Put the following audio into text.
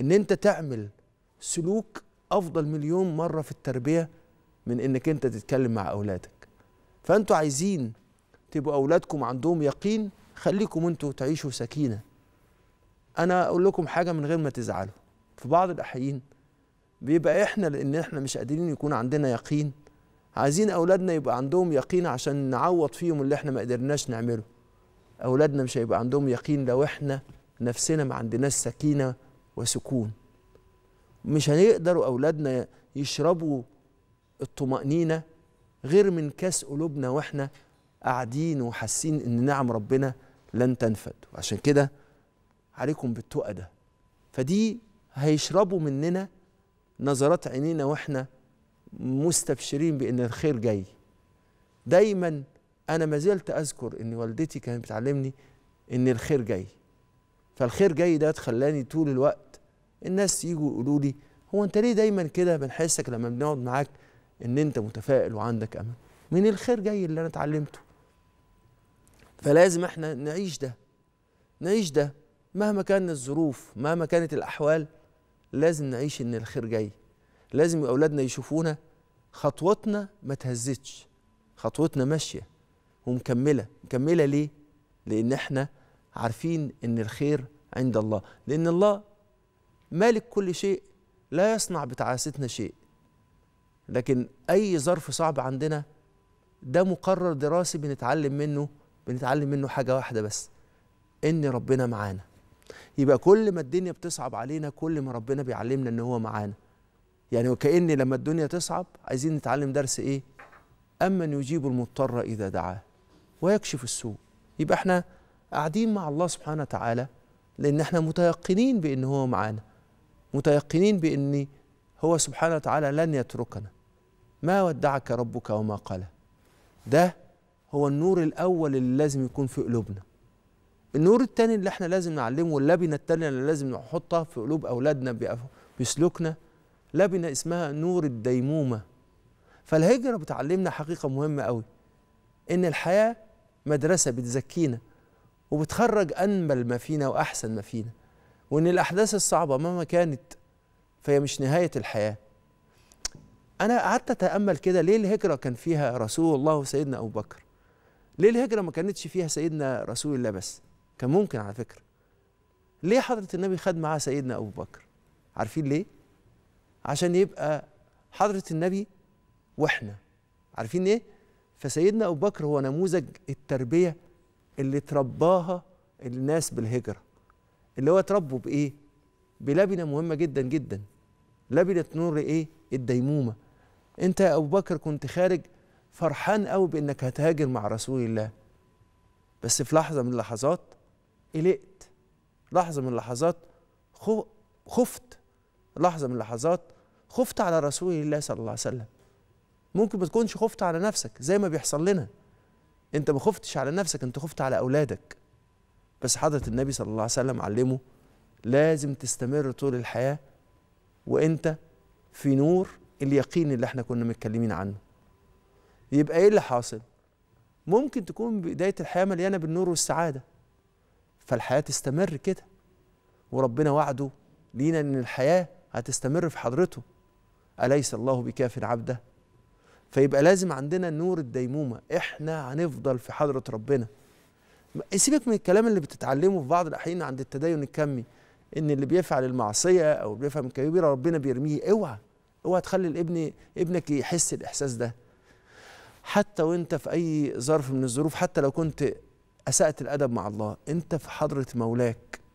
ان انت تعمل سلوك افضل مليون مره في التربيه من انك انت تتكلم مع اولادك فانتوا عايزين تبقوا اولادكم عندهم يقين خليكم انتوا تعيشوا سكينه انا اقول لكم حاجه من غير ما تزعلوا في بعض الاحيان بيبقى احنا لان احنا مش قادرين يكون عندنا يقين عايزين اولادنا يبقى عندهم يقين عشان نعوض فيهم اللي احنا ما قدرناش نعمله اولادنا مش هيبقى عندهم يقين لو احنا نفسنا ما عندناش سكينه وسكون مش هيقدروا أولادنا يشربوا الطمأنينة غير من كاس قلوبنا وإحنا قاعدين وحاسين إن نعم ربنا لن تنفد وعشان كده عليكم بالتقى ده فدي هيشربوا مننا نظرات عينينا وإحنا مستبشرين بإن الخير جاي دايما أنا ما زلت أذكر إن والدتي كانت بتعلمني إن الخير جاي فالخير جاي ده خلاني طول الوقت الناس يجوا يقولوا لي هو انت ليه دايما كده بنحسك لما بنقعد معاك ان انت متفائل وعندك امل من الخير جاي اللي انا اتعلمته فلازم احنا نعيش ده نعيش ده مهما كان الظروف مهما كانت الاحوال لازم نعيش ان الخير جاي لازم اولادنا يشوفونا خطوتنا ما تهزتش خطوتنا ماشيه ومكمله مكمله ليه لان احنا عارفين ان الخير عند الله لان الله مالك كل شيء لا يصنع بتعاستنا شيء لكن اي ظرف صعب عندنا ده مقرر دراسي بنتعلم منه بنتعلم منه حاجه واحده بس ان ربنا معانا يبقى كل ما الدنيا بتصعب علينا كل ما ربنا بيعلمنا ان هو معانا يعني وكأن لما الدنيا تصعب عايزين نتعلم درس ايه أمن يجيب المضطر إذا دعاه ويكشف السوء يبقى احنا قاعدين مع الله سبحانه وتعالى لأن احنا متيقنين بأن هو معانا متيقنين بأن هو سبحانه وتعالى لن يتركنا ما ودعك ربك وما قلى ده هو النور الأول اللي لازم يكون في قلوبنا النور التاني اللي احنا لازم نعلمه واللبنة التانية اللي لازم نحطها في قلوب أولادنا بسلوكنا لبنة اسمها نور الديمومة فالهجرة بتعلمنا حقيقة مهمة قوي إن الحياة مدرسة بتزكينا وبتخرج أنبل ما فينا وأحسن ما فينا وإن الأحداث الصعبة مهما كانت فهي مش نهاية الحياة أنا قعدت أتأمل كده ليه الهجرة كان فيها رسول الله وسيدنا أبو بكر ليه الهجرة ما كانتش فيها سيدنا رسول الله بس كان ممكن على فكرة ليه حضرة النبي خد معاه سيدنا أبو بكر عارفين ليه عشان يبقى حضرة النبي وإحنا عارفين إيه فسيدنا أبو بكر هو نموذج التربية اللي ترباها الناس بالهجرة اللي هو تربوا بإيه؟ بلبنة مهمة جدا جدا لبنة نور إيه؟ الديمومة أنت يا أبو بكر كنت خارج فرحان قوي بإنك هتهاجر مع رسول الله بس في لحظة من اللحظات قلقت لحظة من اللحظات خفت لحظة من اللحظات خفت على رسول الله صلى الله عليه وسلم ممكن ما تكونش خفت على نفسك زي ما بيحصل لنا انت ما خفتش على نفسك انت خفت على اولادك بس حضره النبي صلى الله عليه وسلم علمه لازم تستمر طول الحياه وانت في نور اليقين اللي احنا كنا متكلمين عنه يبقى ايه اللي حاصل ممكن تكون بدايه الحياه مليانه بالنور والسعاده فالحياه تستمر كده وربنا وعده لينا ان الحياه هتستمر في حضرته اليس الله بكاف عبده فيبقى لازم عندنا نور الديمومه احنا هنفضل في حضره ربنا سيبك من الكلام اللي بتتعلمه في بعض الاحيان عند التدين الكمي ان اللي بيفعل المعصيه او بيفهم بيفعل الكبيره ربنا بيرميه اوعى اوعى تخلي الابن ابنك يحس الاحساس ده حتى وانت في اي ظرف من الظروف حتى لو كنت اسأت الادب مع الله انت في حضره مولاك